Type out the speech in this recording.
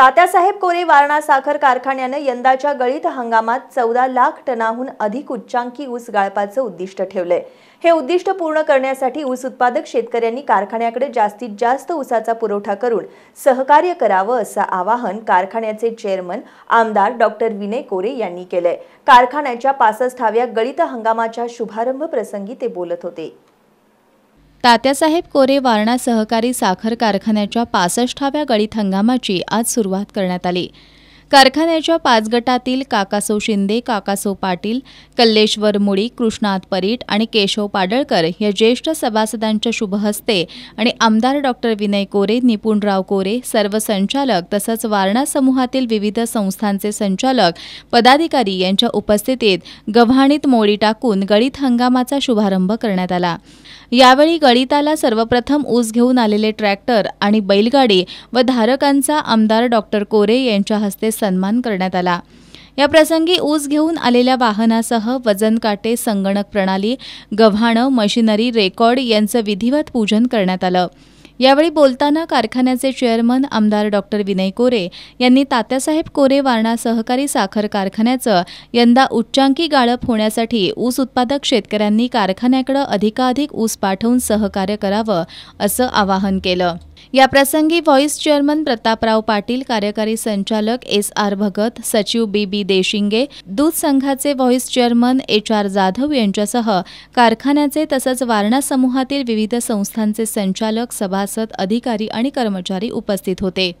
तात्यासाहेब कोरे वारणा साखर कारखान्याने यंदाच्या गळीत हंगामात चौदा लाख टनाहून अधिक उच्चांकी ऊस गाळपाचं उद्दिष्ट ठेवलंय हे उद्दिष्ट पूर्ण करण्यासाठी ऊस उत्पादक शेतकऱ्यांनी कारखान्याकडे जास्तीत जास्त ऊसाचा पुरवठा करून सहकार्य करावं असं आवाहन कारखान्याचे चेअरमन आमदार डॉक्टर विनय कोरे यांनी केलंय कारखान्याच्या पासष्टाव्या गळीत हंगामाच्या शुभारंभ प्रसंगी ते बोलत होते तात्यासाहेब कोरे वारणा सहकारी साखर कारखान्याच्या पासष्टाव्या गळीत हंगामाची आज सुरुवात करण्यात आली कारखान्याच्या पाच गटातील काकासो शिंदे काकासो पाटील कल्लेश्वर मुळी कृष्णात परीट आणि केशव पाडळकर या ज्येष्ठ सभासदांच्या शुभहस्ते आणि आमदार डॉक्टर विनय कोरे निपुणराव कोरे सर्व संचालक तसंच वारणा समूहातील विविध संस्थांचे संचालक पदाधिकारी यांच्या उपस्थितीत गव्हाणीत मोडी टाकून गळीत हंगामाचा शुभारंभ करण्यात आला यावेळी गळीताला सर्वप्रथम ऊस घेऊन आलेले ट्रॅक्टर आणि बैलगाडी व धारकांचा आमदार डॉक्टर कोरे यांच्या हस्ते सन्मान करण्यात आला या प्रसंगी ऊस घेऊन आलेल्या वाहनासह वजन काटे संगणक प्रणाली गव्हाणं मशिनरी रेकॉर्ड यांचं विधिवत पूजन करण्यात आलं यावेळी बोलताना कारखान्याचे चेअरमन आमदार डॉक्टर विनय कोरे यांनी तात्यासाहेब कोरे वारणा सहकारी साखर कारखान्याचं यंदा उच्चांकी गाळप होण्यासाठी ऊस उत्पादक शेतकऱ्यांनी कारखान्याकडे अधिकाधिक ऊस पाठवून सहकार्य करावं असं आवाहन केलं या याप्रसंगी व्हॉइस चेअरमन प्रतापराव पाटील कार्यकारी संचालक एस आर भगत सचिव बी बी देशिंगे दूध संघाचे vice chairman H R Jadhav यांच्यासह कारखान्याचे तसंच वारणा समूहातील विविध संस्थांचे संचालक सभासद अधिकारी आणि कर्मचारी उपस्थित होते